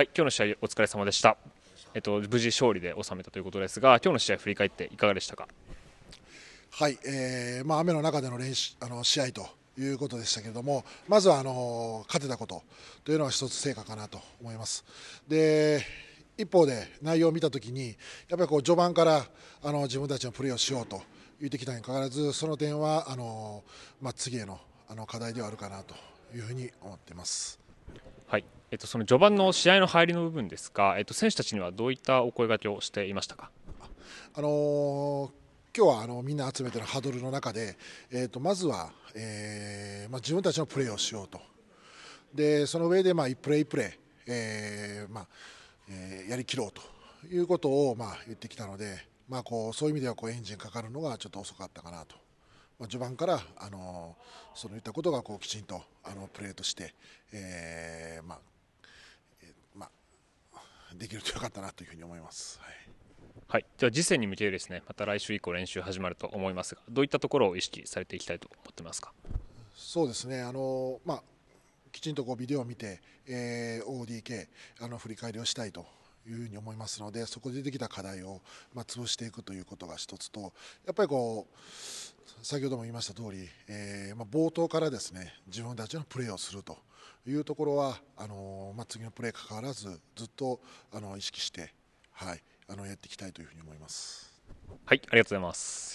はい、今日の試合お疲れ様でした。えっと無事勝利で収めたということですが、今日の試合振り返っていかがでしたか。はい、えー、まあ雨の中での練習あの試合ということでしたけれども、まずはあの勝てたことというのは一つ成果かなと思います。で。一方で内容を見たときに、やっぱりこう序盤からあの自分たちのプレーをしようと言ってきたにかかわらず、その点はあの、まあ、次へのあの課題ではあるかなというふうに思っています。はいえっと、その序盤の試合の入りの部分ですが、えっと、選手たちにはどういったお声がけをしていましたか。あのー今日はあのみんな集めてのハードルの中で、えー、とまずは、えーまあ、自分たちのプレーをしようとでその上で、まあ、1プレー1プレー、えーまあえー、やりきろうということを、まあ、言ってきたので、まあ、こうそういう意味ではこうエンジンかかるのがちょっと遅かったかなと。まあ、序盤からあのそういったことがこうきちんとあのプレーとして、えーまあえー、まあ、できるとよかったなというふうに思います。はいはい、では次戦に向けてですねまた来週以降練習始まると思いますがどういったところを意識されていきたいと思ってますかそうですねあの、まあ、きちんとこうビデオを見て、えー、ODK あの振り返りをしたいというふうに思いますのでそこで出てきた課題を、まあ、潰していくということが1つとやっぱりこう先ほども言いました通り、えー、まあ、冒頭からですね自分たちのプレーをするというところはあのー、まあ、次のプレー関わらずずっとあの意識して、はい、あのやっていきたいというふうに思います。はいありがとうございます